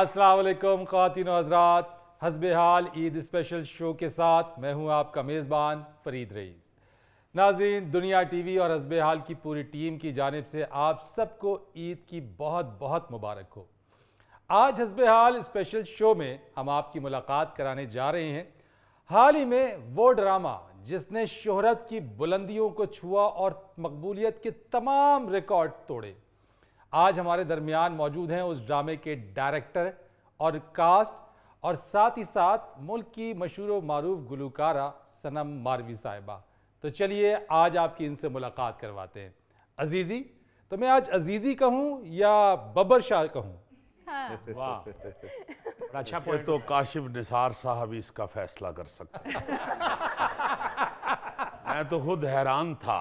असलकुम खातिन हजरात हसब हाल ईद स्पेशल शो के साथ मैं हूँ आपका मेज़बान फरीद रईस नाजीन दुनिया टी वी और हसब हाल की पूरी टीम की जानब से आप सबको ईद की बहुत बहुत मुबारक हो आज हसब हाल स्पेशल शो में हम आपकी मुलाकात कराने जा रहे हैं हाल ही में वो ड्रामा जिसने शोहरत की बुलंदियों को छुआ और मकबूलीत के तमाम रिकॉर्ड तोड़े आज हमारे दरमियान मौजूद हैं उस ड्रामे के डायरेक्टर और कास्ट और साथ ही साथ मुल्क की मशहूर व मरूफ गुलकारा सनम मारवी साहिबा तो चलिए आज आपकी इनसे मुलाकात करवाते हैं अजीज़ी तो मैं आज अजीज़ी कहूँ या बबर शाह कहूँ हाँ। अच्छा पॉइंट तो काशिफ निसार साहब इसका फैसला कर सकते मैं तो खुद हैरान था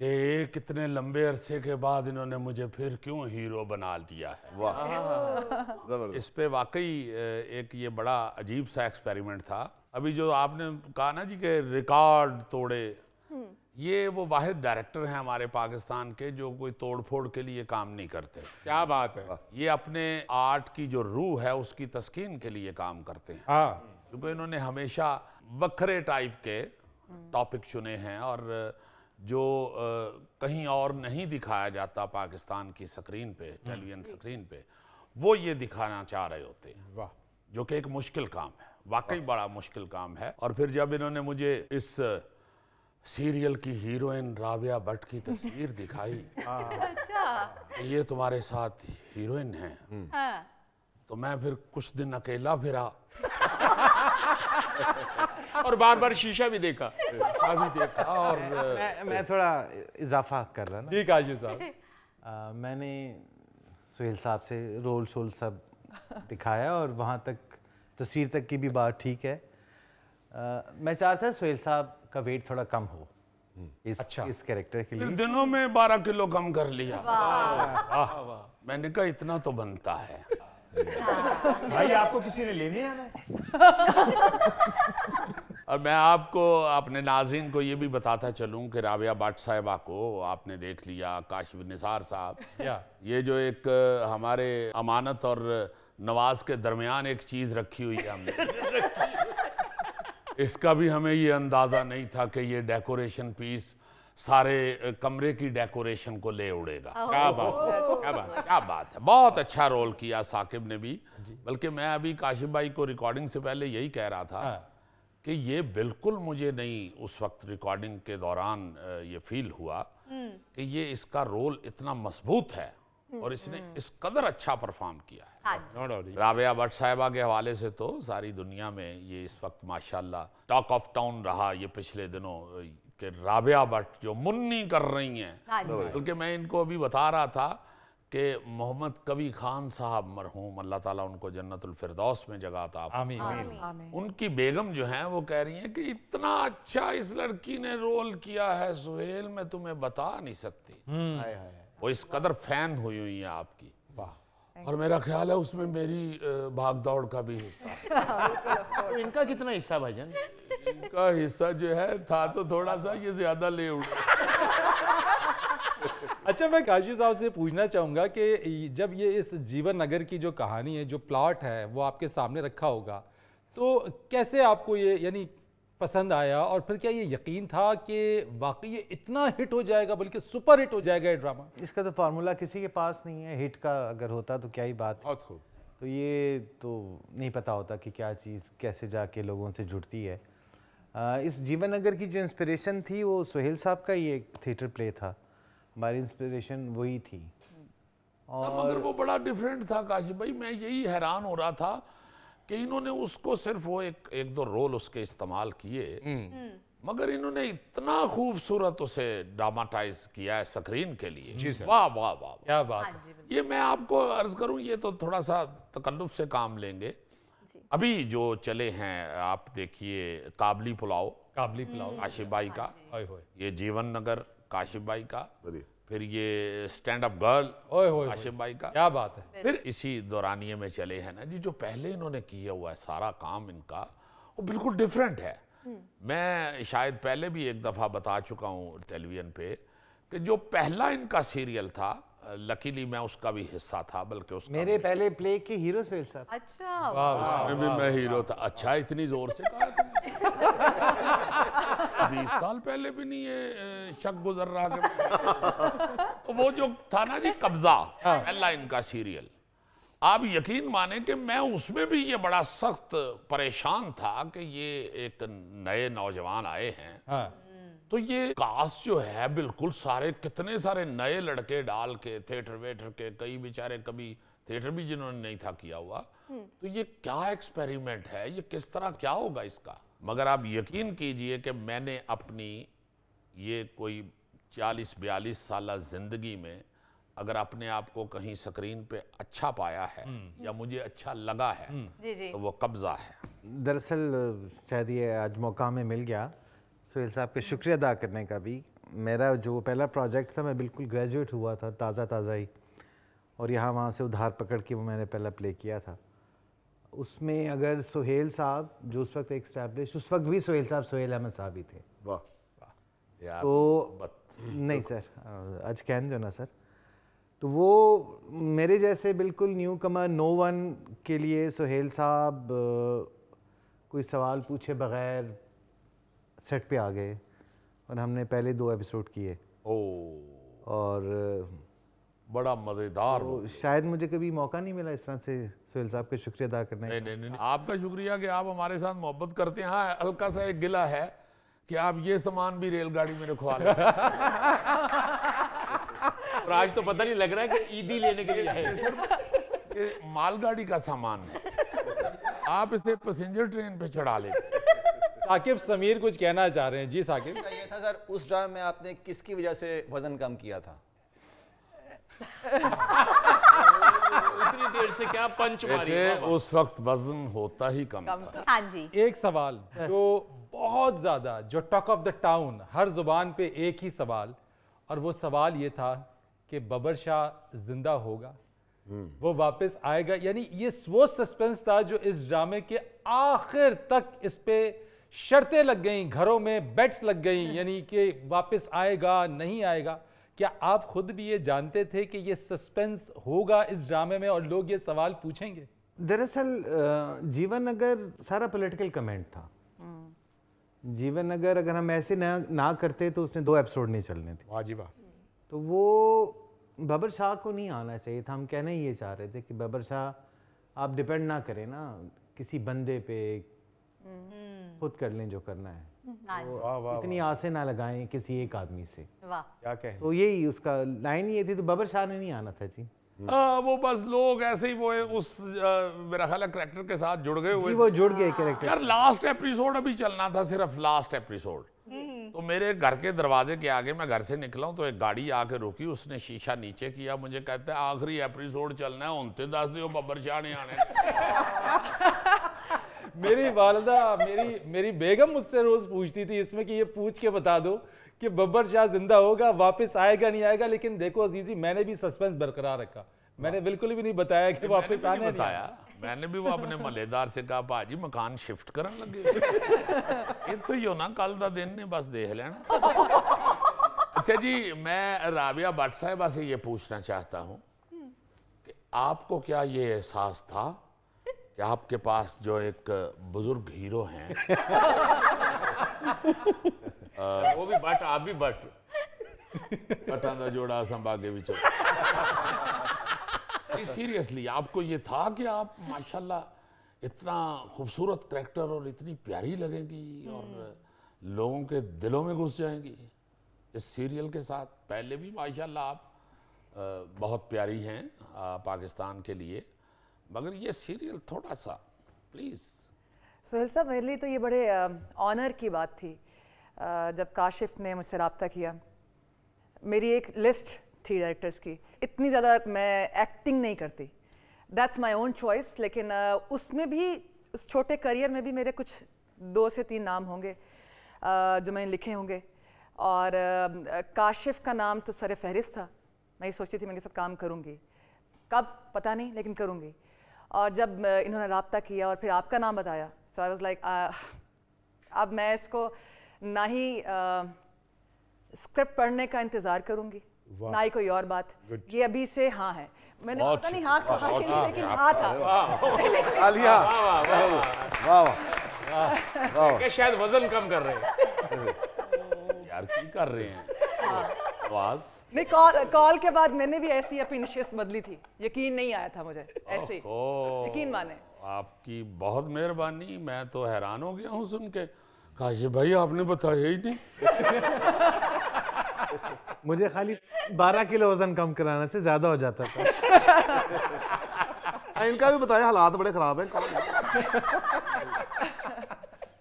कि कितने लंबे अरसे के बाद इन्होंने मुझे फिर क्यों हीरो बना दिया है वाह हाँ। इस पे वाकई एक ये बड़ा अजीब सा एक्सपेरिमेंट था अभी जो आपने कहा ना जी के रिकॉर्ड तोड़े हम्म। ये वो वाहिद डायरेक्टर हैं हमारे पाकिस्तान के जो कोई तोड़ फोड़ के लिए काम नहीं करते क्या बात है ये अपने आर्ट की जो रूह है उसकी तस्कीन के लिए काम करते हैं हाँ। क्योंकि इन्होंने हमेशा वक्रे टाइप के हम्म। टॉपिक चुने हैं और जो आ, कहीं और नहीं दिखाया जाता पाकिस्तान की स्क्रीन पे हम्म। टेलीविजन स्क्रीन पे वो ये दिखाना चाह रहे होते वाह जो कि एक मुश्किल काम है वाकई बड़ा मुश्किल काम है और फिर जब इन्होंने मुझे इस सीरियल की हीरोइन राबिया भट्ट की तस्वीर दिखाई हाँ। अच्छा ये तुम्हारे साथ हीरोइन है हाँ। तो मैं फिर कुछ दिन अकेला फिरा और बार बार शीशा भी देखा अभी देखा और मैं, मैं थोड़ा इजाफा कर रहा जी आशीष साहब मैंने सुहेल साहब से रोल शोल सब दिखाया और वहाँ तक तस्वीर तक की भी बात ठीक है आ, मैं चाहता सुहेल साहब का वेट थोड़ा कम हो हम्म। इस अच्छा इस कैरेक्टर के लिए दिनों में बारह किलो कम कर लिया मैंने कहा इतना तो बनता है हाँ। भाई आपको किसी ने लेने आना है और मैं आपको अपने नाजिन को ये भी बताता चलूँ कि राबिया भट्ट साहबा को आपने देख लिया काशिव निसार साहब ये जो एक हमारे अमानत और नवाज के दरमियान एक चीज़ रखी हुई है हमने इसका भी हमें ये अंदाज़ा नहीं था कि ये डेकोरेशन पीस सारे कमरे की डेकोरेशन को ले उड़ेगा क्या बात क्या बात क्या बात है बहुत अच्छा रोल किया साकिब ने भी बल्कि मैं अभी काशिफ भाई को रिकॉर्डिंग से पहले यही कह रहा था हाँ। कि ये बिल्कुल मुझे नहीं उस वक्त रिकॉर्डिंग के दौरान ये फील हुआ हम्म। कि ये इसका रोल इतना मजबूत है और हम्म, इसने हम्म। इस कदर अच्छा परफॉर्म किया है हाँ राबिया भट्ट साहिबा के हवाले से तो सारी दुनिया में ये इस वक्त माशाल्लाह टॉक ऑफ टाउन रहा ये पिछले दिनों के राबिया भट्ट जो मुन्नी कर रही हैं बल्कि हाँ मैं इनको अभी बता रहा था कि मोहम्मद कवि खान साहब मरहूम अल्लाह ताला उनको जन्नतफरदौस में जगा था आमीन, आमीन।, उनकी बेगम जो है वो कह रही हैं कि इतना अच्छा इस लड़की ने रोल किया है सुहेल मैं तुम्हें बता नहीं सकती आए, हम्म। आए, वो इस कदर फैन हुई हुई है आपकी और मेरा ख्याल है उसमें मेरी भाग दौड़ का भी हिस्सा हाँ, इनका कितना हिस्सा भजन इनका हिस्सा जो है था तो थोड़ा सा ये ज्यादा ले उठा अच्छा मैं काशी साहब से पूछना चाहूँगा कि जब ये इस जीवन नगर की जो कहानी है जो प्लॉट है वो आपके सामने रखा होगा तो कैसे आपको ये यानी पसंद आया और फिर क्या ये यकीन था कि वाकई ये इतना हिट हो जाएगा बल्कि सुपर हिट हो जाएगा ये ड्रामा इसका तो फार्मूला किसी के पास नहीं है हिट का अगर होता तो क्या ही बात बहुत खूब तो ये तो नहीं पता होता कि क्या चीज़ कैसे जाके लोगों से जुड़ती है आ, इस जीवन नगर की जो इंस्पिरेशन थी वो सुहेल साहब का ही एक थिएटर प्ले था हमारी इंस्पिरेशन वही थी और मगर वो बड़ा डिफरेंट था काशिफ भाई मैं यही हैरान हो रहा था कि इन्होंने उसको सिर्फ वो एक एक दो रोल उसके इस्तेमाल किए हम्म। हम्म। मगर इन्होंने इतना खूबसूरत उसे ड्रामाटाइज किया है स्क्रीन के लिए वाह वाह वाह क्या बात हाँ ये मैं आपको अर्ज करूं ये तो थोड़ा सा तकल्लुफ से काम लेंगे अभी जो चले हैं आप देखिए काबली पुलाव काबली पुलाव आशिबाई हम्म। का हाँ ये जीवन नगर काशिफ भाई का फिर ये स्टैंड अप गर्ल काशिफ भाई का क्या बात है फिर इसी दौरानिए में चले हैं ना जी जो पहले इन्होंने किया हुआ है सारा काम इनका वो बिल्कुल डिफरेंट है हम्म। मैं शायद पहले भी एक दफ़ा बता चुका हूँ टेलीविज़न पे कि जो पहला इनका सीरियल था लकीली मैं उसका भी हिस्सा था बल्कि उसका मेरे पहले प्ले के हीरो से सर अच्छा उसमें भी मैं हीरो था अच्छा इतनी जोर से बीस साल पहले भी नहीं ये शक गुजर रहा था वो जो था ना जी कब्जा हाँ। लाइन इनका सीरियल आप यकीन माने कि मैं उसमें भी ये बड़ा सख्त परेशान था कि ये एक नए नौजवान आए हैं हाँ। तो ये कास्ट जो है बिल्कुल सारे कितने सारे नए लड़के डाल के थिएटर वेटर के कई बेचारे कभी थिएटर भी जिन्होंने नहीं था किया हुआ हम्म। तो ये क्या एक्सपेरिमेंट है ये किस तरह क्या होगा इसका मगर आप यकीन कीजिए कि मैंने अपनी ये कोई चालीस बयालीस साल जिंदगी में अगर अपने आप को कहीं स्क्रीन पे अच्छा पाया है हम्म। या मुझे अच्छा लगा है हम्म। तो वो कब्जा है दरअसल शायद ये आज मौका में मिल गया सुहेल साहब का शुक्रिया अदा करने का भी मेरा जो पहला प्रोजेक्ट था मैं बिल्कुल ग्रेजुएट हुआ था ताज़ा ताज़ा ही और यहाँ वहाँ से उधार पकड़ के वो मैंने पहला प्ले किया था उसमें अगर सुहेल साहब जो उस वक्त एक्स्टैब्लिश उस वक्त भी सुहेल साहब सुहेल अहमद साहब ही थे वाह वाह तो नहीं सर आज कहन दो ना सर तो वो मेरे जैसे बिल्कुल न्यू कमर नो वन के लिए सुहेल साहब कोई सवाल पूछे बगैर सेट पे आ गए और हमने पहले दो एपिसोड किए ओ और बड़ा मज़ेदार तो शायद मुझे कभी मौका नहीं मिला इस तरह से सुहेल साहब का शुक्रिया अदा करने नहीं, नहीं, नहीं, नहीं। आपका शुक्रिया कि आप हमारे साथ मोहब्बत करते हैं हाँ हल्का सा एक गिला है कि आप ये सामान भी रेलगाड़ी में रखवा लें और आज तो पता नहीं लग रहा है कि ईदी लेने के लिए सर मालगाड़ी का सामान है आप इसे पैसेंजर ट्रेन पे चढ़ा लें साकिब समीर कुछ कहना चाह रहे हैं जी साकिब ये था सर उस ड्रामे में आपने किसकी वजह से वजन कम किया था उतनी देर से क्या पंच मारी उस वक्त वजन होता ही कम, कम था हाँ जी एक सवाल जो बहुत ज्यादा जो टॉक ऑफ द टाउन हर जुबान पे एक ही सवाल और वो सवाल ये था कि बबर शाह जिंदा होगा हम्म। वो वापस आएगा यानी ये वो सस्पेंस था जो इस ड्रामे के आखिर तक इस पे शर्तें लग गई घरों में बेट्स लग गई यानी कि वापस आएगा नहीं आएगा क्या आप खुद भी ये जानते थे कि ये सस्पेंस होगा इस ड्रामे में और लोग ये सवाल पूछेंगे दरअसल जीवन नगर सारा पॉलिटिकल कमेंट था हम्म। जीवन नगर अगर हम ऐसे ना ना करते तो उसने दो एपिसोड नहीं चलने थे जी वाह तो वो बबर शाह को नहीं आना चाहिए था हम कहना ही ये चाह रहे थे कि बबर शाह आप डिपेंड ना करें ना किसी बंदे पे हम्म। खुद कर लें जो करना है तो वा, वा, इतनी आसे ना लगाएं किसी एक आदमी से क्या कहें तो यही उसका लाइन ये थी तो बबर शाह ने नहीं आना था जी आ, वो बस लोग ऐसे ही वो है, उस मेरा ख्याल करेक्टर के साथ जुड़ गए हुए वो जुड़ गए करेक्टर यार लास्ट एपिसोड अभी चलना था सिर्फ लास्ट एपिसोड तो मेरे घर के दरवाजे के आगे मैं घर से निकला हूँ तो एक गाड़ी आके रुकी उसने शीशा नीचे किया मुझे कहते आखिरी एपिसोड चलना है उनते दस दियो बबर शाह ने आने मेरी वालदा मेरी मेरी बेगम मुझसे रोज पूछती थी इसमें कि ये पूछ के बता दो कि बब्बर शाह जिंदा होगा वापस आएगा नहीं आएगा लेकिन देखो अजीजी मैंने भी सस्पेंस बरकरार रखा मैंने हाँ। बिल्कुल भी नहीं बताया कि वापस आने बताया मैंने भी वो अपने ਮਹੱਲੇਦਾਰ ਸੇ ਕਹਾ ਭਾਜੀ ਮਕਾਨ ਸ਼ਿਫਟ ਕਰਨ ਲੱਗੇ ਇੱਥੋਂ ਹੀ ਹੋਣਾ कल ਦਾ दिन ने बस देख लेना अच्छा जी मैं राबिया भट्ट साहिबा से ये पूछना चाहता हूँ कि आपको क्या ये एहसास था कि आपके पास जो एक बुजुर्ग हीरो हैं वो भी भट्ट आप भी भट्ट भट्टा का जोड़ा संभागे बिचो नहीं सीरियसली आपको ये था कि आप माशाल्लाह इतना खूबसूरत करेक्टर और इतनी प्यारी लगेंगी और लोगों के दिलों में घुस जाएंगी इस सीरियल के साथ पहले भी माशाल्लाह आप बहुत प्यारी हैं पाकिस्तान के लिए मगर ये सीरियल थोड़ा सा प्लीज़ सुहेल साहब मेरे लिए तो ये बड़े ऑनर की बात थी जब काशिफ ने मुझसे रबता किया मेरी एक लिस्ट थ्री डायरेक्टर्स की इतनी ज़्यादा मैं एक्टिंग नहीं करती दैट्स माई ओन चॉइस लेकिन उसमें भी उस छोटे करियर में भी मेरे कुछ दो से तीन नाम होंगे जो मैंने लिखे होंगे और काशिफ का नाम तो सर फहरिस्त था मैं ये सोचती थी मैं इनके साथ काम करूँगी कब पता नहीं लेकिन करूँगी और जब इन्होंने रबता किया और फिर आपका नाम बताया सो आई वॉज़ लाइक अब मैं इसको ना ही स्क्रिप्ट पढ़ने का इंतज़ार करूँगी ना ही कोई और बात ये अभी से हाँ है मैंने पता नहीं हाँ कहा कि नहीं लेकिन हाँ था आलिया वाह वाह वाह शायद वजन कम कर रहे हैं यार क्यों कर रहे हैं हाँ। आवाज नहीं कॉल कॉल के बाद मैंने भी ऐसी अपनी निश्चित बदली थी यकीन नहीं आया था मुझे ऐसे यकीन माने आपकी बहुत मेहरबानी मैं तो हैरान हो गया हूँ सुन के काशिफ भाई आपने बताया ही नहीं मुझे खाली बारह किलो वजन कम कराने से ज्यादा हो जाता था इनका भी बताया हालात बड़े खराब हैं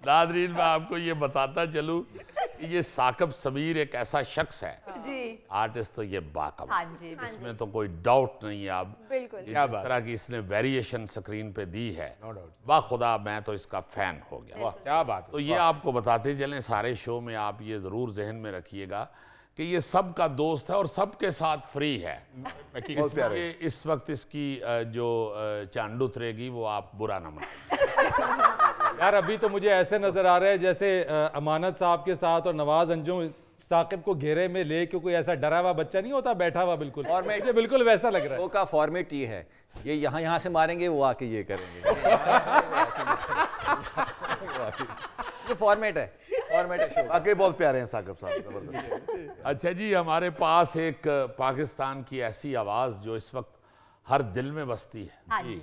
नादरीन मैं आपको ये बताता चलूं कि ये साकब समीर एक ऐसा शख्स है जी आर्टिस्ट तो ये बाकम हाँ जी, इसमें तो कोई डाउट नहीं है अब इस तरह की इसने वेरिएशन स्क्रीन पे दी है खुदा मैं तो इसका फैन हो गया क्या बात तो ये आपको बताते चलें सारे शो में आप ये जरूर जहन में रखिएगा कि ये सब का दोस्त है और सबके साथ फ्री है इस, इस वक्त इसकी जो चांडू उतरेगी वो आप बुरा ना यार अभी तो मुझे ऐसे नज़र आ रहा है जैसे अमानत साहब के साथ और नवाज अंजुम साकिब को घेरे में ले क्योंकि कोई ऐसा डरा हुआ बच्चा नहीं होता बैठा हुआ बिल्कुल मैं मुझे बिल्कुल वैसा लग रहा है का फॉर्मेट ये है ये यहाँ यहाँ से मारेंगे वो आके ये करेंगे ये फॉर्मेट है बाकी बहुत प्यारे हैं साकब साहब अच्छा जी हमारे पास एक पाकिस्तान की ऐसी आवाज़ जो इस वक्त हर दिल में बसती है हाँ जी।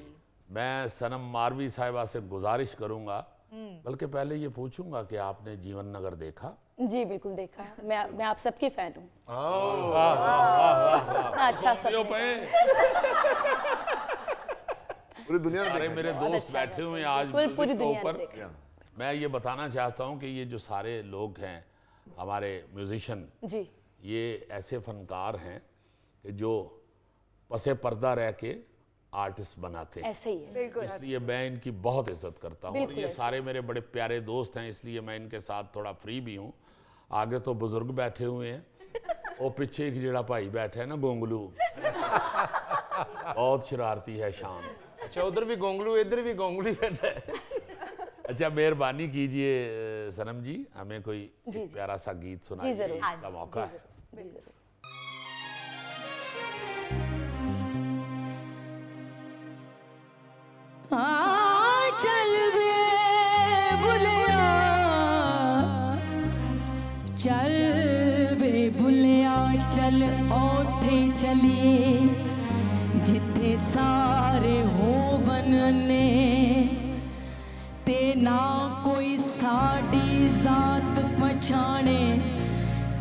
मैं सनम मारवी साहिबा से गुजारिश करूंगा हम्म। बल्कि पहले ये पूछूंगा कि आपने जीवन नगर देखा जी बिल्कुल देखा मैं मैं आप सबकी फैन हूँ अच्छा सब पूरी दुनिया मेरे दोस्त अच्छा बैठे हुए आज पूरी दुनिया मैं ये बताना चाहता हूँ कि ये जो सारे लोग हैं हमारे म्यूजिशन जी ये ऐसे फनकार हैं कि जो पसे पर्दा रह के आर्टिस्ट बनाते हैं ऐसे ही है इसलिए मैं इनकी बहुत इज्जत करता हूँ ये सारे मेरे बड़े प्यारे दोस्त हैं इसलिए मैं इनके साथ थोड़ा फ्री भी हूँ आगे तो बुजुर्ग बैठे हुए हैं और पीछे एक जड़ा भाई बैठे है ना गोंगलू बहुत शरारती है शाम अच्छा उधर भी गोंगलू इधर भी गोंगलू बैठा है अच्छा मेहरबानी कीजिए सनम जी हमें कोई जी, प्यारा सा गीत सुनाइए का मौका हाँ है जाने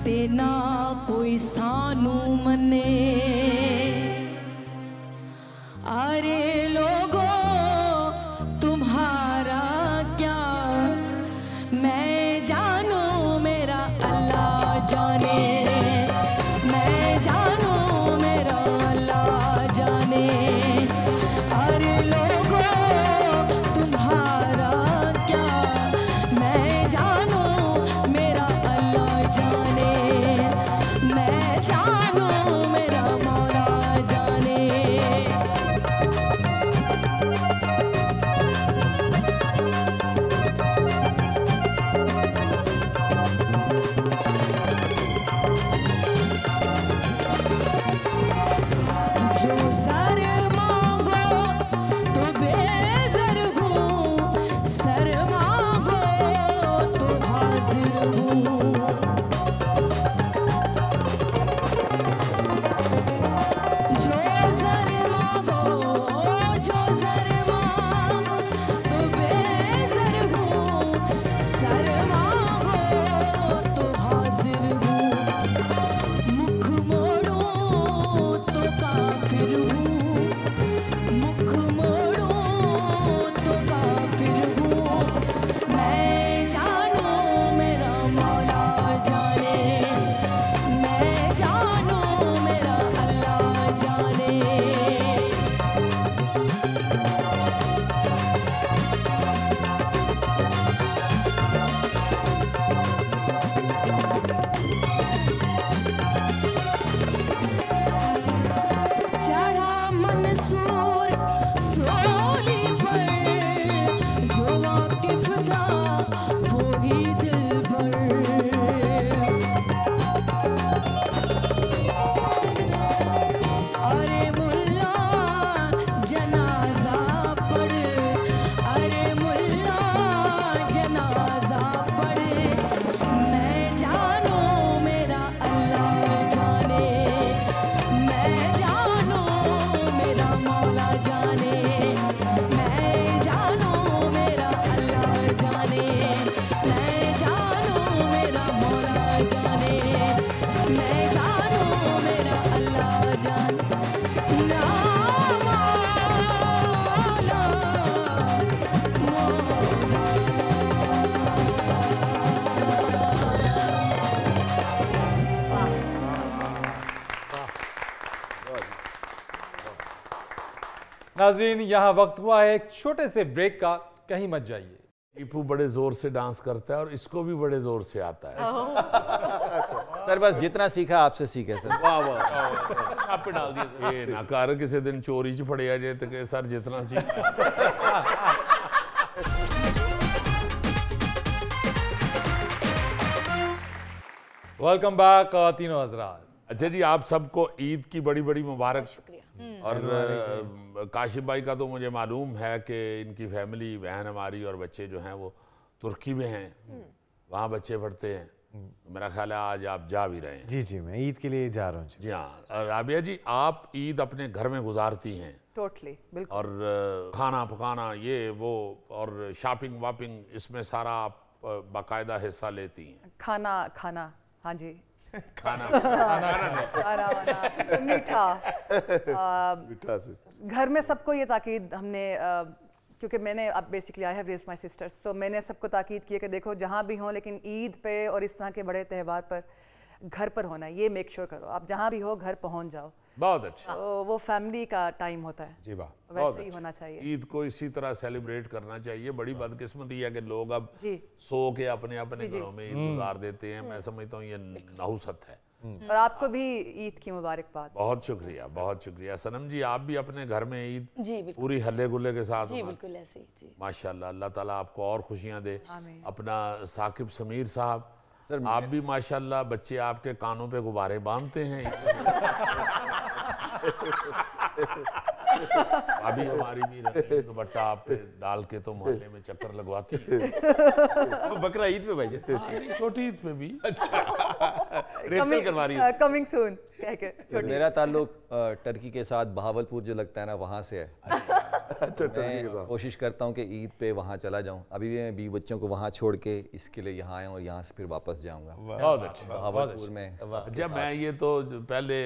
ते ना कोई सानू मने अरे नाजरीन यहाँ वक्त हुआ है एक छोटे से ब्रेक का कहीं मत जाइए टीपू बड़े जोर से डांस करता है और इसको भी बड़े जोर से आता है सर बस जितना सीखा आपसे सीखे सर वाह वाह आप पे डाल दिया ये नकार किसी दिन चोरी च आ जाए तो सर जितना सीखा वेलकम बैक तीनों हजरात अच्छा जी आप सबको ईद की बड़ी बड़ी मुबारक शुक्रिया हम्म। और हम्म। काशिफ भाई का तो मुझे मालूम है कि इनकी फैमिली बहन हमारी और बच्चे जो हैं वो तुर्की में हैं हम्म। वहाँ बच्चे पढ़ते हैं तो मेरा ख्याल है आज आप जा भी रहे हैं जी जी मैं ईद के लिए जा रहा हूँ जी हाँ राबिया जी आप ईद अपने घर में गुजारती हैं टोटली बिल्कुल और खाना पकाना ये वो और शॉपिंग वापिंग इसमें सारा आप बाकायदा हिस्सा लेती हैं खाना खाना हाँ जी मीठा मीठा से घर में सबको ये ताकीद हमने क्योंकि मैंने अब basically I have raise my sisters so मैंने सबको ताकीद की है कि देखो जहाँ भी हों लेकिन ईद पे और इस तरह के बड़े त्यौहार पर घर पर होना ये मेक श्योर sure करो आप जहाँ भी हो घर पहुँच जाओ बहुत अच्छा तो वो फैमिली का टाइम होता है जी वाह वैसे ही अच्छा। होना चाहिए ईद को इसी तरह सेलिब्रेट करना चाहिए बड़ी हाँ। बदकिस्मती है कि लोग अब सो के अपने अपने घरों में ईद गुजार हम्म। देते हैं मैं हम्म। समझता हूँ ये नहुसत है हम्म। और आपको भी ईद की मुबारकबाद बहुत शुक्रिया बहुत शुक्रिया सनम जी आप भी अपने घर में ईद पूरी हल्ले गुल्ले के साथ जी बिल्कुल ऐसे ही माशाल्लाह अल्लाह ताला आपको और खुशियाँ दे अपना साकिब समीर साहब सर आप भी माशाल्लाह बच्चे आपके कानों पे गुब्बारे बांधते हैं अभी हमारी भी दुपट्टा आप पे डाल के तो मोहल्ले में चक्कर लगवाती है तो बकरा ईद पे भाई हाँ, छोटी ईद पे भी अच्छा रिहर्सल करवा रही है uh, कमिंग सून मेरा ताल्लुक uh, टर्की के साथ बहावलपुर जो लगता है ना वहाँ से है अच्छा। तो कोशिश करता हूँ कि ईद पे वहाँ चला जाऊँ अभी भी मैं बी बच्चों को वहाँ छोड़ के इसके लिए यहाँ आया और यहाँ से फिर वापस जाऊँगा बहुत अच्छा, अच्छा। में जब मैं ये तो पहले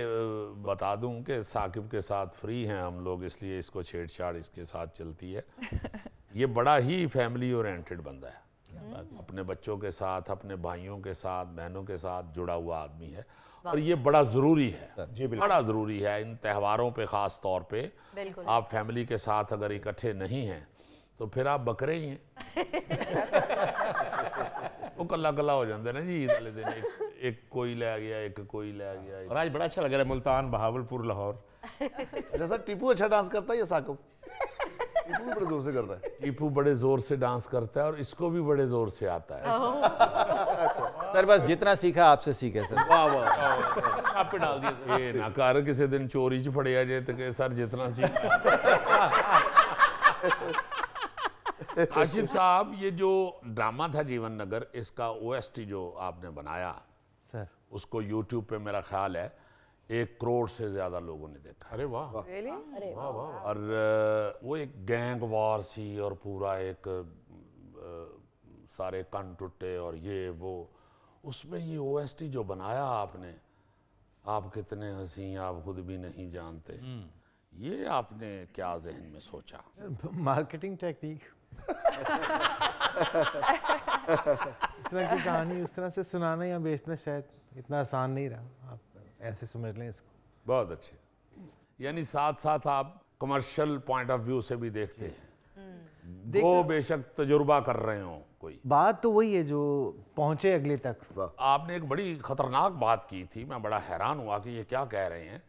बता दूँ कि साकिब के साथ फ्री हैं हम लोग इसलिए इसको छेड़छाड़ इसके साथ चलती है ये बड़ा ही फैमिली ओरिएंटेड बंदा है अपने बच्चों के साथ अपने भाइयों के साथ बहनों के साथ जुड़ा हुआ आदमी है और ये बड़ा ज़रूरी है जी बड़ा ज़रूरी है इन त्योहारों पे ख़ास तौर पे आप फैमिली के साथ अगर इकट्ठे नहीं हैं तो फिर आप बकरे ही हैं वो कला कला हो जाते ना जी ईद वाले दिन एक, एक कोई ले गया एक कोई ले गया और आज बड़ा अच्छा लग रहा है मुल्तान बहावलपुर लाहौर अच्छा सर टीपू अच्छा डांस करता है या साकब टीपू बड़े जोर से करता है टीपू बड़े जोर से डांस करता है और इसको भी बड़े जोर से आता है सर बस जितना सीखा आपसे सीखे सर वाह वाह आप डाल दिया ये ना कर किसी दिन चोरी च फड़े आ जाए तो ते सर जितना सीखा आशिफ साहब ये जो ड्रामा था जीवन नगर इसका ओएसटी जो आपने बनाया सर उसको यूट्यूब पे मेरा ख्याल है एक करोड़ से ज्यादा लोगों ने देखा अरे वाह really? अरे वाह वाह और वो एक गैंग वार सी और पूरा एक आ, सारे कान टूटे और ये वो उसमें ये ओएसटी जो बनाया आपने आप कितने हसी आप खुद भी नहीं जानते हम्म। ये आपने क्या जहन में सोचा मार्केटिंग टेक्निक इस तरह की कहानी उस तरह से सुनाना या बेचना शायद इतना आसान नहीं रहा आप ऐसे समझ लें इसको बहुत अच्छे यानी साथ साथ आप कमर्शियल पॉइंट ऑफ व्यू से भी देखते हैं हम्म। वो बेशक तजुर्बा कर रहे हों कोई बात तो वही है जो पहुंचे अगले तक आपने एक बड़ी खतरनाक बात की थी मैं बड़ा हैरान हुआ कि ये क्या कह रहे हैं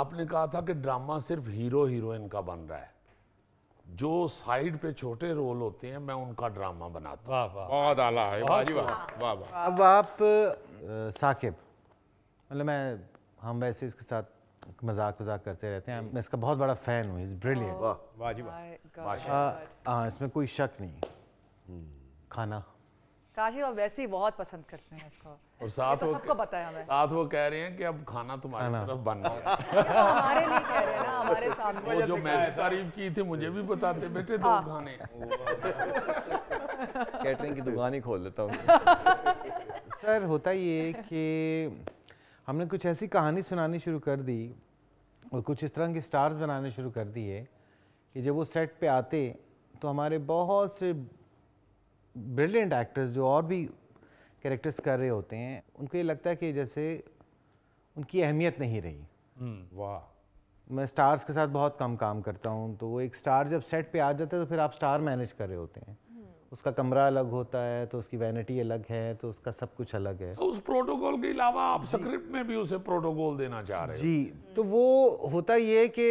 आपने कहा था कि ड्रामा सिर्फ हीरो हीरोइन का बन रहा है जो साइड पे छोटे रोल होते हैं मैं उनका ड्रामा बनाता बहुत आला है वाह वाह वाह अब आप साकिब मतलब मैं हम वैसे इसके साथ मजाक मजाक करते रहते हैं मैं इसका बहुत बड़ा फ़ैन हूँ हाँ इसमें कोई शक नहीं हम्म। खाना काशी और वैसे ही बहुत पसंद करते हैं इसको और तो साथ तो सबको बताया मैं साथ वो कह रहे हैं कि अब खाना तुम्हारी तरफ बन रहा है तो हमारे लिए कह रहे हैं ना हमारे सामने वो जो मैंने तारीफ की थी मुझे भी बताते बेटे दो हाँ। खाने कैटरिंग की दुकान ही खोल लेता हूँ सर होता ये कि हमने कुछ ऐसी कहानी सुनानी शुरू कर दी और कुछ इस तरह के स्टार्स बनाने शुरू कर दिए कि जब वो सेट पे आते तो हमारे बहुत से ब्रिलियंट एक्टर्स जो और भी कैरेक्टर्स कर रहे होते हैं उनको ये लगता है कि जैसे उनकी अहमियत नहीं रही हम्म, वाह मैं स्टार्स के साथ बहुत कम काम करता हूँ तो वो एक स्टार जब सेट पे आ जाता है तो फिर आप स्टार मैनेज कर रहे होते हैं हम्म। उसका कमरा अलग होता है तो उसकी वैनिटी अलग है तो उसका सब कुछ अलग है तो उस प्रोटोकॉल के अलावा आप स्क्रिप्ट में भी उसे प्रोटोकॉल देना चाह रहे हैं जी तो वो होता ये है कि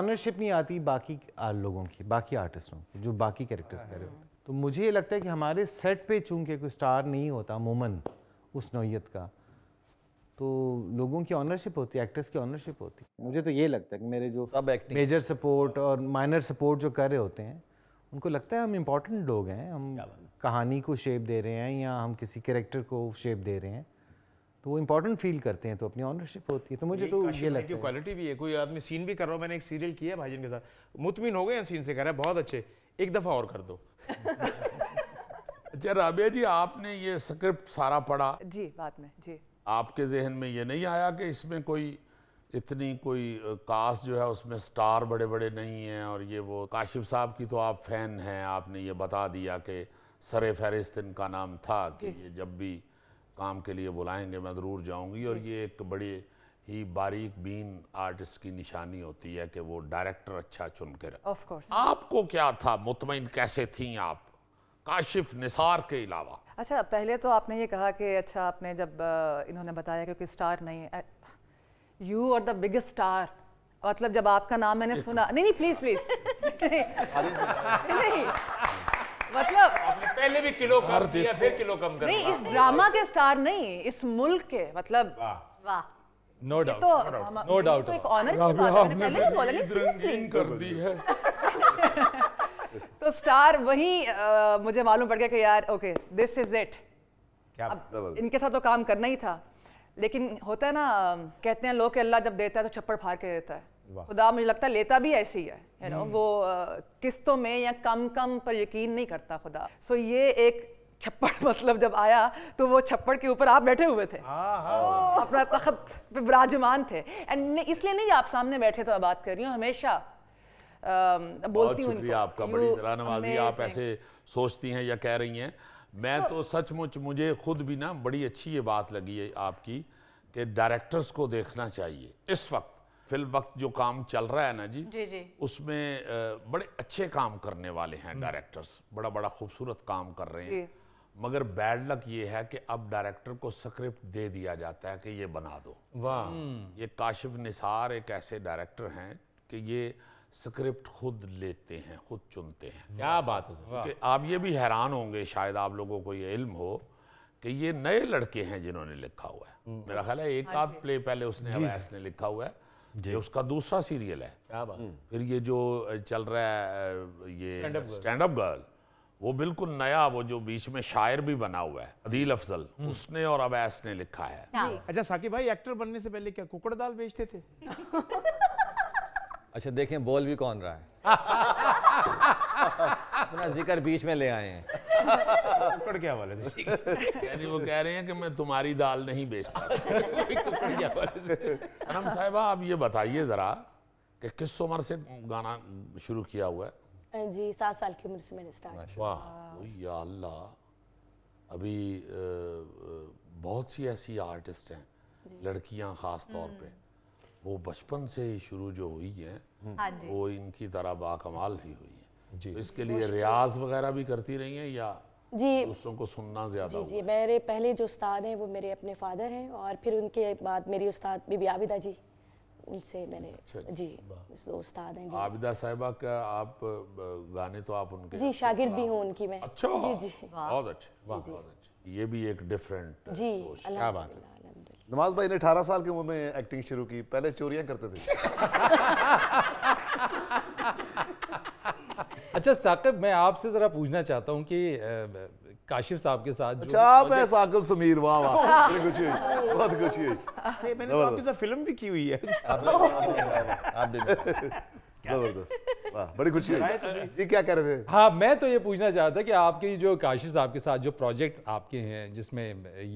ऑनरशिप नहीं आती बाकी लोगों की बाकी आर्टिस्टों की जो बाकी कैरेक्टर्स कर रहे होते हैं तो मुझे ये लगता है कि हमारे सेट पे चूंकि कोई स्टार नहीं होता मोमन उस नौीयत का तो लोगों की ऑनरशिप होती है एक्टर्स की ऑनरशिप होती है मुझे तो ये लगता है कि मेरे जो सब एक्टिंग मेजर सपोर्ट और माइनर सपोर्ट जो कर रहे होते हैं उनको लगता है हम इम्पोर्टेंट लोग हैं हम कहानी को शेप दे रहे हैं या हम किसी करेक्टर को शेप दे रहे हैं तो वो इम्पोर्टेंट फील करते हैं तो अपनी ऑनरशिप होती है तो मुझे तो ये लगता है क्वालिटी भी है कोई आदमी सीन भी कर रहा हूँ मैंने एक सीरियल किया भाई जिनके साथ मुतमिन हो गए हैं सीन से कर रहे है बहुत अच्छे एक दफ़ा और कर दो अच्छा राबिया जी आपने ये स्क्रिप्ट सारा पढ़ा जी बाद में जी आपके जहन में ये नहीं आया कि इसमें कोई इतनी कोई कास्ट जो है उसमें स्टार बड़े बड़े नहीं हैं और ये वो काशिफ साहब की तो आप फ़ैन हैं आपने ये बता दिया कि सर फहरिस्त इनका नाम था कि ये जब भी काम के लिए बुलाएंगे मैं ज़रूर जाऊंगी और ये एक बड़ी ही बारीक बीन आर्टिस्ट की निशानी होती है कि वो डायरेक्टर अच्छा चुन के रख आपको क्या था मुतमिन कैसे थी आप काशिफ निसार के अलावा अच्छा पहले तो आपने ये कहा कि अच्छा आपने जब इन्होंने बताया क्योंकि स्टार नहीं you are the biggest star मतलब जब आपका नाम मैंने सुना नहीं नहीं प्लीज प्लीज नहीं मतलब पहले भी किलो कम दिया फिर किलो कम कर नहीं इस ड्रामा के स्टार नहीं इस मुल्क के मतलब वाह नो डाउट नो डाउट एक ऑनर की बात है पहले बोला नहीं सीरियसली कर दी है तो स्टार वही मुझे मालूम पड़ गया कि यार ओके दिस इज इट अब इनके साथ तो काम करना ही था लेकिन होता है ना कहते हैं लोग अल्लाह जब देता है तो छप्पड़ फाड़ के देता है खुदा मुझे लगता है लेता भी ऐसे ही है यू नो हम्म। वो किस्तों में या कम कम पर यकीन नहीं करता खुदा सो so, ये एक छप्पड़ मतलब जब आया तो वो छप्पड़ के ऊपर आप बैठे हुए थे हाँ, हाँ। अपना तखत विराजमान थे एंड इसलिए नहीं आप सामने बैठे तो मैं बात कर रही हूँ हमेशा आ, बोलती हूँ आपका बड़ी जरा नवाजी आप ऐसे सोचती हैं या कह रही हैं मैं तो, तो सचमुच मुझे खुद भी ना बड़ी अच्छी ये बात लगी है आपकी कि डायरेक्टर्स को देखना चाहिए इस वक्त फिल वक्त जो काम चल रहा है ना जी जी जी उसमें बड़े अच्छे काम करने वाले हैं डायरेक्टर्स हम्म। बड़ा बड़ा खूबसूरत काम कर रहे हैं मगर बैड लक ये है कि अब डायरेक्टर को स्क्रिप्ट दे दिया जाता है कि ये बना दो वाह हम्म। ये काशिफ निसार एक ऐसे डायरेक्टर हैं कि ये स्क्रिप्ट खुद लेते हैं खुद चुनते हैं क्या बात है कि आप ये भी हैरान होंगे शायद आप लोगों को ये इल्म हो कि ये नए लड़के हैं जिन्होंने लिखा हुआ है हम्म। मेरा ख्याल है एक हाँ आध प्ले पहले उसने ने लिखा हुआ है ये उसका दूसरा सीरियल है क्या बात फिर ये जो चल रहा है ये स्टैंड अप गर्ल वो बिल्कुल नया वो जो बीच में शायर भी बना हुआ है अदील अफजल हम्म। उसने और अवैस ने लिखा है हाँ। अच्छा साकिब भाई एक्टर बनने से पहले क्या कुकड़ दाल बेचते थे अच्छा देखें बोल भी कौन रहा है अपना जिक्र बीच में ले आए हैं कुकड़ क्या वाले यानी वो कह रहे हैं कि मैं तुम्हारी दाल नहीं बेचता अच्छा, कुकड़ क्या वाले से सनम साहिबा आप ये बताइए ज़रा कि किस उम्र से गाना शुरू किया हुआ है जी सात साल की उम्र से मैंने स्टार्ट किया वाह हाँ। अल्लाह अभी बहुत सी ऐसी आर्टिस्ट हैं लड़कियां ख़ास तौर हम्म। पे वो बचपन से ही शुरू जो हुई है हम्म। हाँ वो इनकी तरह बाकमाल ही हुई है जी। तो इसके लिए रियाज वगैरह भी करती रही हैं या जी दूसरों को सुनना ज़्यादा जी जी मेरे पहले जो उस्ताद हैं वो मेरे अपने फादर हैं और फिर उनके बाद मेरी उस्ताद बीबी आबिदा जी उनसे मैंने अच्छा, अच्छा, जी उस्ताद हैं जी आबिदा साहिबा का आप गाने तो आप उनके जी शागिर्द भी हूँ उनकी मैं अच्छा जी जी बहुत अच्छे बहुत अच्छे ये भी एक डिफरेंट जी क्या बात है नमाज भाई ने 18 साल की उम्र में एक्टिंग शुरू की पहले चोरियां करते थे अच्छा साकिब मैं आपसे ज़रा पूछना चाहता हूँ कि काशिफ साहब के साथ अच्छा आप है साकिब समीर वाह वाह कुछ हाँ। बहुत कुछ हुई मैंने तो आपके साथ तो फिल्म भी की हुई है जबरदस्त वाह बड़ी खुशी हुई जी क्या कह रहे थे हाँ मैं तो ये पूछना चाहता था कि आपके जो काशिफ साहब के साथ जो प्रोजेक्ट्स आपके हैं जिसमें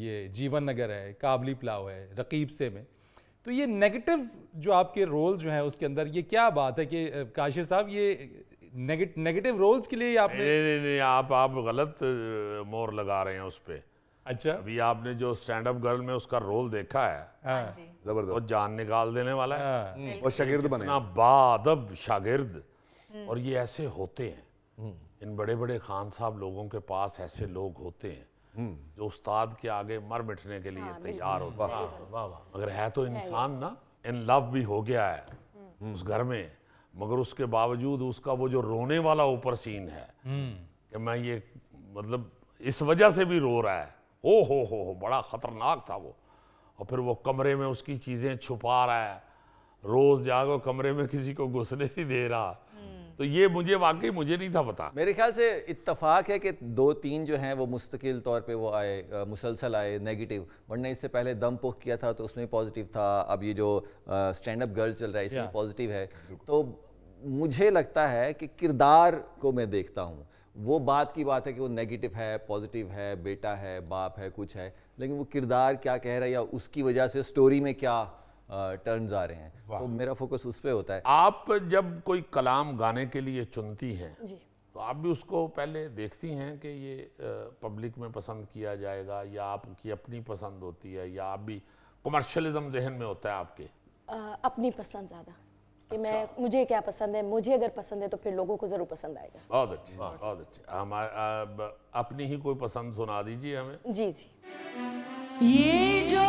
ये जीवन नगर है काबली पुलाव है रकीब से में तो ये नेगेटिव जो आपके रोल जो हैं उसके अंदर ये क्या बात है कि काशिर साहब ये नेगेटिव रोल्स के लिए आपने नहीं नहीं नहीं आप आप गलत मोर लगा रहे हैं उस पर अच्छा अभी आपने जो स्टैंड अप गर्ल में उसका रोल देखा है हाँ। हाँ जबरदस्त और जान निकाल देने वाला है और हाँ। शागिर्द बने बादब शागिर्द हम्म। और ये ऐसे होते हैं हम्म। इन बड़े बड़े खान साहब लोगों के पास ऐसे लोग होते हैं हम्म। जो उस्ताद के आगे मर मिटने के लिए तैयार होते हैं अगर है तो इंसान ना इन लव भी हो गया है उस घर में मगर उसके बावजूद उसका वो जो रोने वाला ऊपर सीन है कि मैं ये मतलब इस वजह से भी रो रहा है ओ हो हो हो बड़ा ख़तरनाक था वो और फिर वो कमरे में उसकी चीज़ें छुपा रहा है रोज़ जागो कमरे में किसी को घुसने नहीं दे रहा तो ये मुझे वाकई मुझे नहीं था पता मेरे ख्याल से इत्तफाक है कि दो तीन जो हैं वो मुस्तकिल तौर पे वो आए मुसलसल आए नेगेटिव वरना इससे पहले दम पुख किया था तो उसमें पॉजिटिव था अब ये जो स्टैंड अप गर्ल चल रहा है इसमें पॉजिटिव है तो मुझे लगता है कि किरदार को मैं देखता हूँ वो बात की बात है कि वो नेगेटिव है पॉजिटिव है बेटा है बाप है कुछ है लेकिन वो किरदार क्या कह रहा है या उसकी वजह से स्टोरी में क्या टर्न्स आ रहे हैं तो मेरा फोकस उस पर होता है आप जब कोई कलाम गाने के लिए चुनती हैं तो आप भी उसको पहले देखती हैं कि ये पब्लिक में पसंद किया जाएगा या आपकी अपनी पसंद होती है या आप भी कमर्शलिज्म जहन में होता है आपके आ, अपनी पसंद ज़्यादा कि मैं अच्छा। मुझे क्या पसंद है मुझे अगर पसंद है तो फिर लोगों को जरूर पसंद आएगा बहुत अच्छी बहुत अच्छी हमारे अपनी ही कोई पसंद सुना दीजिए हमें जी जी ये जो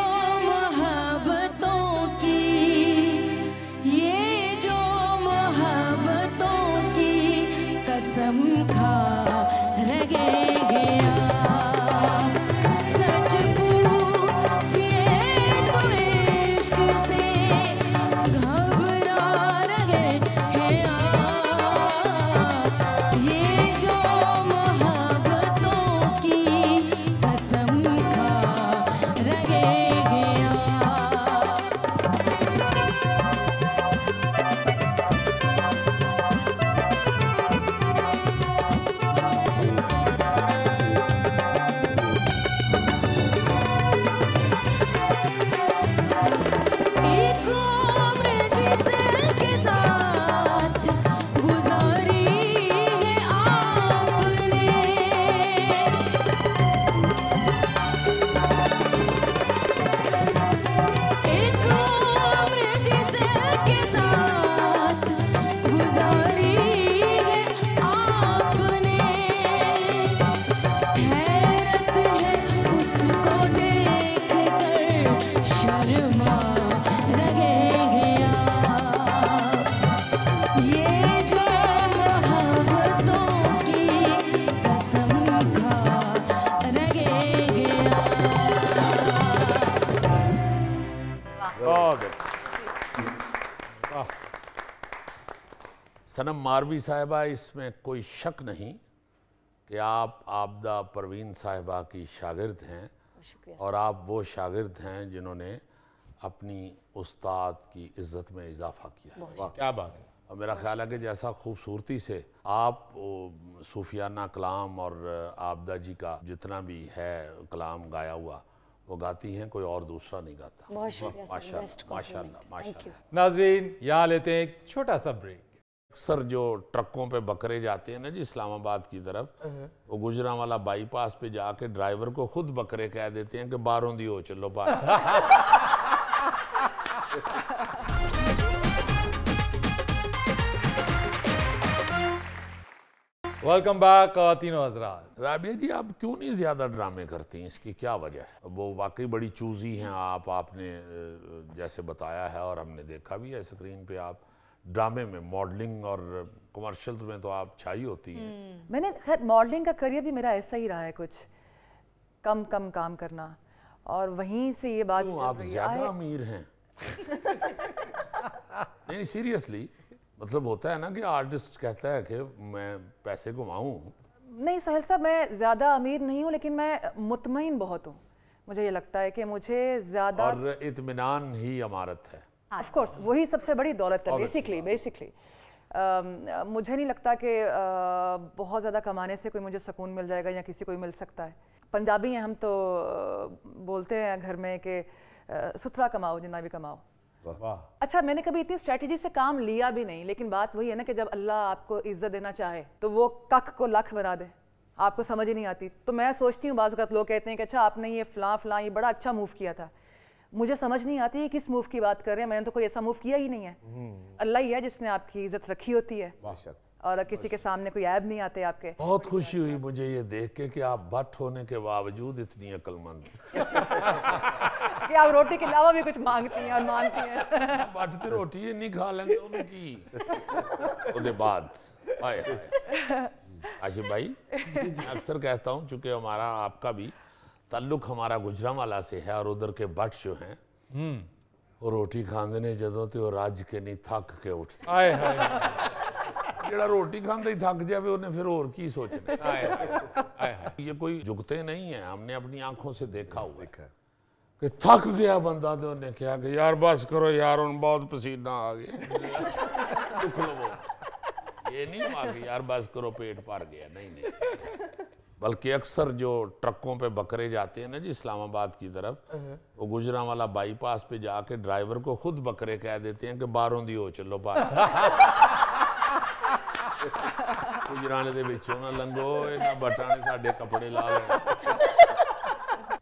जनाब मारवी साहिबा इसमें कोई शक नहीं कि आप आपदा परवीन साहिबा की शागिर्द हैं और आप वो शागिर्द हैं जिन्होंने अपनी उस्ताद की इज्जत में इजाफा किया है क्या बात है और मेरा ख्याल है कि जैसा खूबसूरती से आप सूफियाना कलाम और आपदा जी का जितना भी है कलाम गाया हुआ वो गाती हैं कोई और दूसरा नहीं गाता माशा माशा नाजरीन यहाँ लेते हैं एक छोटा सा ब्रेक अक्सर जो ट्रकों पे बकरे जाते हैं ना जी इस्लामाबाद की तरफ हाँ वो गुजरा वाला बाईपास पे जाके ड्राइवर को खुद बकरे कह देते हैं कि बारों दी हो चलो बार वेलकम बैक तीनों हजरा राबिया जी आप क्यों नहीं ज़्यादा ड्रामे करती हैं इसकी क्या वजह है वो वाकई बड़ी चूजी हैं आप आपने जैसे बताया है और हमने देखा भी है स्क्रीन पे आप ड्रामे में मॉडलिंग और कमर्शियल्स में तो आप छाई होती हैं हम्म। मैंने खैर मॉडलिंग का करियर भी मेरा ऐसा ही रहा है कुछ कम कम काम करना और वहीं से ये बात तो आप ज्यादा अमीर हैं नहीं सीरियसली मतलब होता है ना कि आर्टिस्ट कहता है कि मैं पैसे कमाऊं नहीं सोहेल साहब मैं ज़्यादा अमीर नहीं हूँ लेकिन मैं मुतमिन बहुत हूँ मुझे ये लगता है कि मुझे ज़्यादा और इतमान ही अमारत है ऑफ हाँ कोर्स वही सबसे बड़ी दौलत है बेसिकली बेसिकली मुझे नहीं लगता कि बहुत ज़्यादा कमाने से कोई मुझे सुकून मिल जाएगा या किसी को मिल सकता है पंजाबी हैं हम तो बोलते हैं घर में कि सुथरा कमाओ जितना भी कमाओ अच्छा मैंने कभी इतनी स्ट्रेटजी से काम लिया भी नहीं लेकिन बात वही है ना कि जब अल्लाह आपको इज्जत देना चाहे तो वो कक को लख बना दे आपको समझ ही नहीं आती तो मैं सोचती हूँ बाज़त लोग कहते हैं कि अच्छा आपने ये फ़लाँ फ़लाँ ये बड़ा अच्छा मूव किया था मुझे समझ नहीं आती है किस मूव की बात कर रहे हैं मैंने तो कोई ऐसा मूव किया ही नहीं है हम्म। अल्लाह ही है जिसने आपकी इज्जत रखी होती है और किसी के सामने कोई ऐब नहीं आते आपके बहुत खुशी हुई मुझे ये देख के कि आप भट्ट होने के बावजूद इतनी अकलमंद कि आप रोटी के अलावा भी कुछ मांगती हैं और मांगती हैं भट्ट तो रोटी ही नहीं खा लेंगे उनकी उसके बाद आशिफ भाई अक्सर कहता हूँ चूंकि हमारा आपका भी ताल्लुक हमारा गुजरावाला से है और उधर के भट्ट जो हैं ਉਹ ਰੋਟੀ ਖਾਂਦੇ ਨੇ ਜਦੋਂ ਤੇ ਉਹ ਰੱਜ ਕੇ ਨਹੀਂ ਥੱਕ ਕੇ ਉੱਠਦੇ ਆਏ ਹਾਏ ਜਿਹੜਾ ਰੋਟੀ ਖਾਂਦਾ ਹੀ ਥੱਕ ਜਾਵੇ ਉਹਨੇ ਫਿਰ ਹੋਰ ਕੀ ਸੋਚਣਾ ਆਏ ਹਾਏ ਇਹ हमने अपनी आंखों से देखा हुआ है कि थक गया बंदा तो उन्हें कहा कि यार बस करो यार उन बहुत पसीना आ गया दुख लो ये नहीं हुआ यार बस करो पेट भर गया नहीं नहीं बल्कि अक्सर जो ट्रकों पे बकरे जाते हैं ना जी इस्लामाबाद की तरफ हाँ वो गुजरा वाला बाईपास पे जाके ड्राइवर को खुद बकरे कह देते हैं कि बारों दी हो चलो बार गुजराने के बिचों ना लंघो ना बटाने साढ़े कपड़े ला लो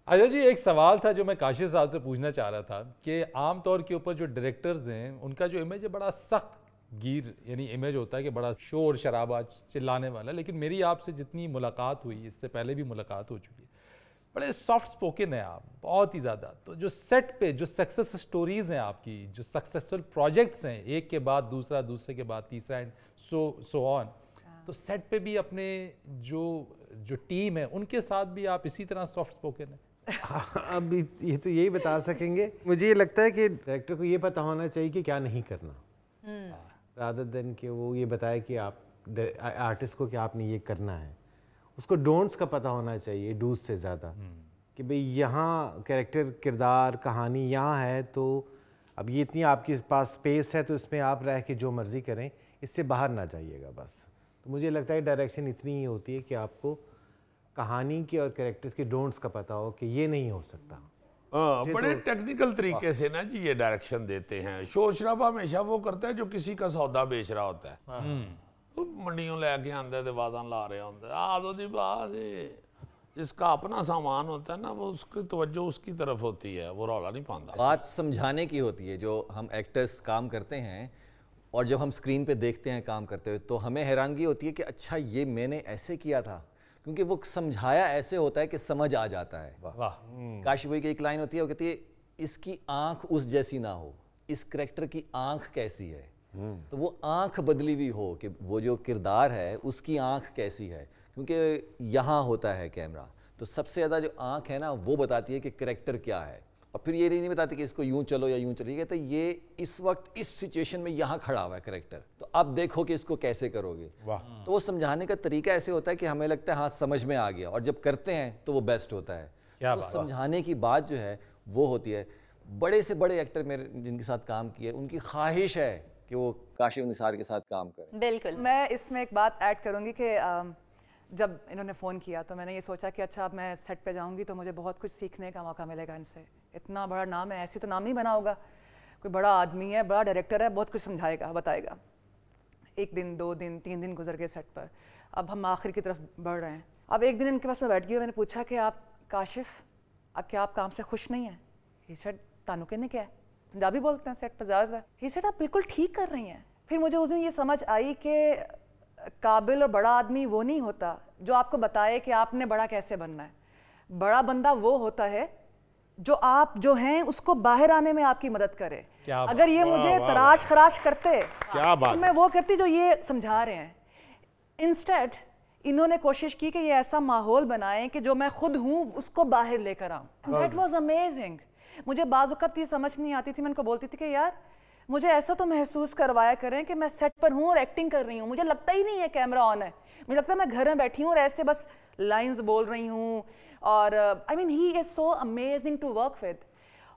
अच्छा जी एक सवाल था जो मैं काशिफ साहब से पूछना चाह रहा था कि आमतौर के ऊपर जो डायरेक्टर्स हैं उनका जो इमेज है बड़ा सख्त गिर यानी इमेज होता है कि बड़ा शोर शराबा चिल्लाने वाला लेकिन मेरी आपसे जितनी मुलाकात हुई इससे पहले भी मुलाकात हो चुकी है बड़े सॉफ्ट स्पोकन हैं आप बहुत ही ज़्यादा तो जो सेट पे जो सक्सेस स्टोरीज़ हैं आपकी जो सक्सेसफुल प्रोजेक्ट्स हैं एक के बाद दूसरा दूसरे के बाद तीसरा एंड सो सो ऑन तो सेट पे भी अपने जो जो टीम है उनके साथ भी आप इसी तरह सॉफ्ट स्पोकन है अब ये तो यही बता सकेंगे मुझे ये लगता है कि डायरेक्टर को ये पता होना चाहिए कि क्या नहीं करना हम्म। हाँ। रादर देन कि वो ये बताए कि आप आर्टिस्ट को कि आपने ये करना है उसको डोंट्स का पता होना चाहिए डूज से ज़्यादा हम्म। कि भाई यहाँ कैरेक्टर किरदार कहानी यहाँ है तो अब ये इतनी आपके पास स्पेस है तो इसमें आप रह के जो मर्ज़ी करें इससे बाहर ना जाइएगा बस तो मुझे लगता है डायरेक्शन इतनी ही होती है कि आपको कहानी के और कैरेक्टर्स के डोंट्स का पता हो कि ये नहीं हो सकता हाँ, बड़े तो, टेक्निकल तरीके से ना जी ये डायरेक्शन देते हैं शोर शराबा हमेशा वो करता है जो किसी का सौदा बेच रहा होता है तो मंडियों लेके आंदा वादा ला रहा होता है दो जी बात जिसका अपना सामान होता है ना वो उसकी तवज्जो उसकी तरफ होती है वो रौला नहीं पाता बात समझाने की होती है जो हम एक्टर्स काम करते हैं और जब हम स्क्रीन पे देखते हैं काम करते हुए तो हमें हैरानगी होती है कि अच्छा ये मैंने ऐसे किया था क्योंकि वो समझाया ऐसे होता है कि समझ आ जाता है वाह हम्म। काशिफ भाई की एक लाइन होती है वो कहती है इसकी आंख उस जैसी ना हो इस करेक्टर की आंख कैसी है हम्म। तो वो आंख बदली हुई हो कि वो जो किरदार है उसकी आंख कैसी है क्योंकि यहाँ होता है कैमरा तो सबसे ज़्यादा जो आंख है ना वो बताती है कि करेक्टर क्या है और फिर ये नहीं बताते कि इसको यूं चलो या यूं चलिए कहते ये इस वक्त इस सिचुएशन में यहाँ खड़ा हुआ है करेक्टर तो अब देखो कि इसको कैसे करोगे वाह तो वो समझाने का तरीका ऐसे होता है कि हमें लगता है हाँ समझ में आ गया और जब करते हैं तो वो बेस्ट होता है तो समझाने की बात जो है वो होती है बड़े से बड़े एक्टर मेरे जिनके साथ काम किए उनकी ख्वाहिश है कि वो काशी निसार के साथ काम करें बिल्कुल मैं इसमें एक बात ऐड करूंगी कि जब इन्होंने फ़ोन किया तो मैंने ये सोचा कि अच्छा अब मैं सेट पे जाऊंगी तो मुझे बहुत कुछ सीखने का मौका मिलेगा इनसे इतना बड़ा नाम है ऐसे तो नाम नहीं बना होगा कोई बड़ा आदमी है बड़ा डायरेक्टर है बहुत कुछ समझाएगा बताएगा एक दिन दो दिन तीन दिन गुजर गए सेट पर अब हम आखिर की तरफ बढ़ रहे हैं अब एक दिन इनके पास मैं बैठ गई मैंने पूछा कि आप काशिफ अब क्या आप काम से खुश नहीं हैं ये सेट तानु के क्या है पंजाबी बोलते हैं सेट पर ज़्यादा ये सेट आप बिल्कुल ठीक कर रही हैं फिर मुझे उस दिन ये समझ आई कि काबिल और बड़ा आदमी वो नहीं होता जो आपको बताए कि आपने बड़ा कैसे बनना है बड़ा बंदा वो होता है जो आप जो हैं उसको बाहर आने में आपकी मदद करे अगर ये मुझे वाँ, तराश वाँ, खराश करते क्या बात तो मैं वो करती जो ये समझा रहे हैं इंस्टेट इन्होंने कोशिश की कि ये ऐसा माहौल बनाएं कि जो मैं खुद हूँ उसको बाहर लेकर आऊँ दैट वॉज अमेजिंग मुझे बाजुकत ये समझ नहीं आती थी मैं उनको बोलती थी कि यार मुझे ऐसा तो महसूस करवाया करें कि मैं सेट पर हूँ और एक्टिंग कर रही हूँ मुझे लगता ही नहीं है कैमरा ऑन है मुझे लगता है मैं घर में बैठी हूँ और ऐसे बस लाइंस बोल रही हूँ और I mean he is so amazing to work with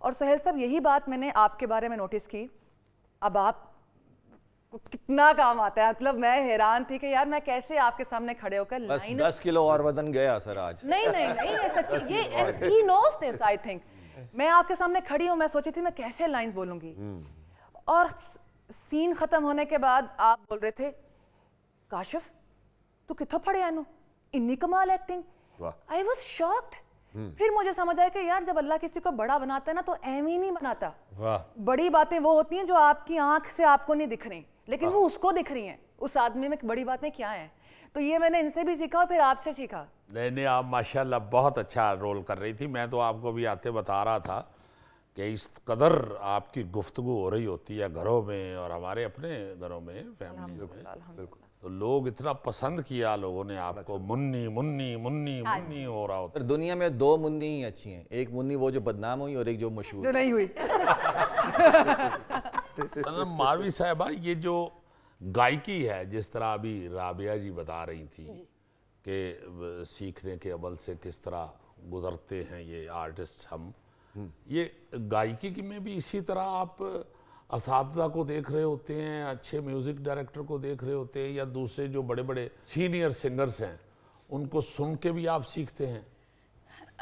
और सुहेल साहब यही बात मैंने आपके बारे में नोटिस की अब आप कितना काम आता है मतलब मैं हैरान थी कि यार मैं कैसे आपके सामने खड़े होकर बस दस किलो और वजन गया सर आज नहीं नहीं नहीं ये सच्ची ये he knows this I think मैं आपके सामने खड़ी हूँ मैं सोची थी मैं कैसे लाइंस बोलूंगी हम्म। और सीन ख़त्म होने के बाद आप बोल रहे थे काशिफ तू कितों पढ़े एनू इन्नी कमाल एक्टिंग आई वॉज शॉक्ड फिर मुझे समझ आया कि यार जब अल्लाह किसी को बड़ा बनाता है ना तो एम ही नहीं बनाता बड़ी बातें वो होती हैं जो आपकी आंख से आपको नहीं दिख रही लेकिन वो हाँ। उसको दिख रही हैं उस आदमी में बड़ी बातें क्या हैं तो ये मैंने इनसे भी सीखा और फिर आपसे सीखा नहीं नहीं आप माशाल्लाह बहुत अच्छा रोल कर रही थी मैं तो आपको भी आते बता रहा था कि इस कदर आपकी गुफ्तु हो रही होती है घरों में और हमारे अपने घरों में फैमिली में तो लोग इतना पसंद किया लोगों ने आपको अच्छा। मुन्नी मुन्नी मुन्नी हाँ मुन्नी हो रहा होता दुनिया में दो मुन्नी ही अच्छी हैं एक मुन्नी वो जो बदनाम हुई और एक जो मशहूर नहीं हुई मारवी साहबा ये जो गायकी है जिस तरह अभी राबिया जी बता रही थी कि सीखने के अमल से किस तरह गुजरते हैं ये आर्टिस्ट हम ये गायकी की में भी इसी तरह आप इस को देख रहे होते हैं अच्छे म्यूज़िक डायरेक्टर को देख रहे होते हैं या दूसरे जो बड़े बड़े सीनियर सिंगर्स हैं उनको सुन के भी आप सीखते हैं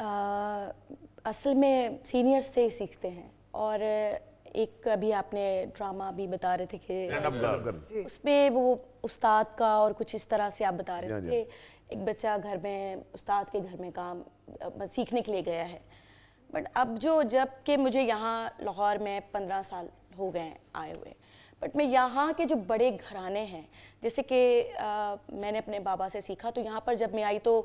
आ, असल में सीनियर्स से ही सीखते हैं और एक अभी आपने ड्रामा भी बता रहे थे कि उसमें वो उस्ताद का और कुछ इस तरह से आप बता रहे थे एक बच्चा घर में उस्ताद के घर में काम सीखने के लिए गया है बट अब जो जब के मुझे यहाँ लाहौर में पंद्रह साल हो गए हैं आए हुए बट मैं यहाँ के जो बड़े घराने हैं जैसे कि मैंने अपने बाबा से सीखा तो यहाँ पर जब मैं आई तो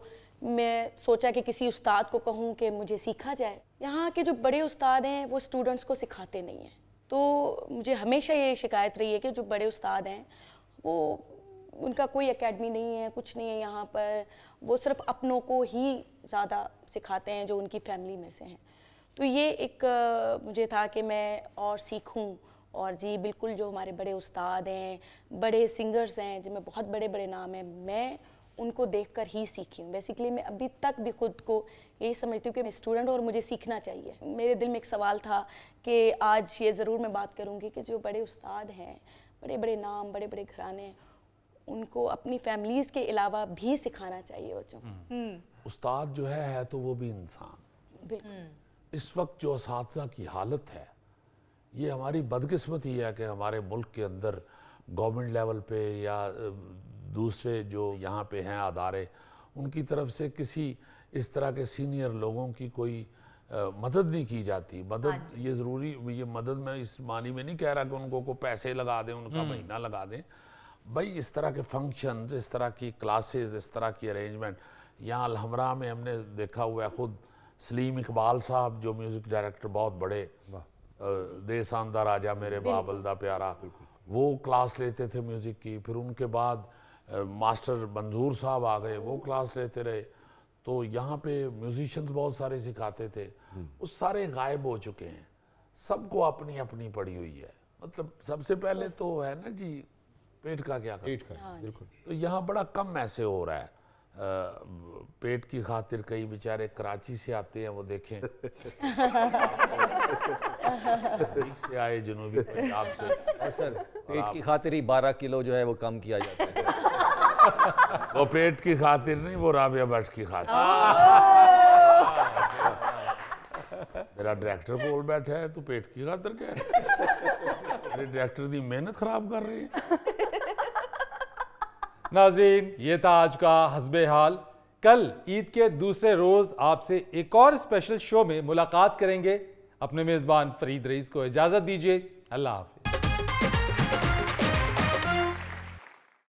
मैं सोचा कि किसी उस्ताद को कहूँ कि मुझे सीखा जाए यहाँ के जो बड़े उस्ताद हैं वो स्टूडेंट्स को सिखाते नहीं हैं तो मुझे हमेशा ये शिकायत रही है कि जो बड़े उस्ताद हैं वो उनका कोई एकेडमी नहीं है कुछ नहीं है यहाँ पर वो सिर्फ अपनों को ही ज़्यादा सिखाते हैं जो उनकी फैमिली में से हैं तो ये एक मुझे था कि मैं और सीखूं और जी बिल्कुल जो हमारे बड़े उस्ताद हैं बड़े सिंगर्स हैं जिनमें बहुत बड़े बड़े नाम हैं मैं उनको देखकर ही सीखी हूँ बेसिकली मैं अभी तक भी खुद को यही समझती हूँ कि मैं स्टूडेंट और मुझे सीखना चाहिए मेरे दिल में एक सवाल था कि आज ये ज़रूर मैं बात करूँगी कि जो बड़े उस्ताद हैं बड़े बड़े नाम बड़े बड़े घराने उनको अपनी फैमिलीज़ के अलावा भी सिखाना चाहिए बच्चों को हम्म। हम्म। उस्ताद जो है, है तो वो भी इंसान बिल्कुल हम्म। इस वक्त जो इस की हालत है ये हमारी बदकिस्मती है कि हमारे मुल्क के अंदर गवर्नमेंट लेवल पे या दूसरे जो यहाँ पे हैं अदारे उनकी तरफ से किसी इस तरह के सीनियर लोगों की कोई आ, मदद नहीं की जाती मदद हाँ ये ज़रूरी ये मदद मैं इस मानी में नहीं कह रहा कि उनको को पैसे लगा दें उनका हम्म। महीना लगा दें भाई इस तरह के फंक्शन इस तरह की क्लासेस इस तरह की अरेंजमेंट यहाँ अलहमरा में हमने देखा हुआ है ख़ुद सलीम इकबाल साहब जो म्यूज़िक डायरेक्टर बहुत बड़े देसान दा राजा मेरे बाबल दा प्यारा वो क्लास लेते थे म्यूज़िक की फिर उनके बाद मास्टर मंजूर साहब आ गए वो क्लास लेते रहे तो यहाँ पे म्यूजिशंस बहुत सारे सिखाते थे वो हम्म। सारे गायब हो चुके हैं सबको अपनी अपनी पड़ी हुई है मतलब सबसे पहले तो है ना जी पेट का क्या पेट का बिल्कुल तो यहाँ बड़ा कम ऐसे हो रहा है पेट की खातिर कई बेचारे कराची से आते हैं वो देखें से आए जनूबी पंजाब से सर पेट की खातिर ही बारह किलो जो है वो कम किया जाता है वो पेट की खातिर नहीं वो राबिया भट्ट की खातिर मेरा डायरेक्टर बोल बैठा है तू पेट की खातिर क्या है मेरे डायरेक्टर की मेहनत खराब कर रही है नाजीन ये था आज का हसब हाल कल ईद के दूसरे रोज़ आपसे एक और स्पेशल शो में मुलाकात करेंगे अपने मेज़बान फरीद रईस को इजाज़त दीजिए अल्लाह हाफ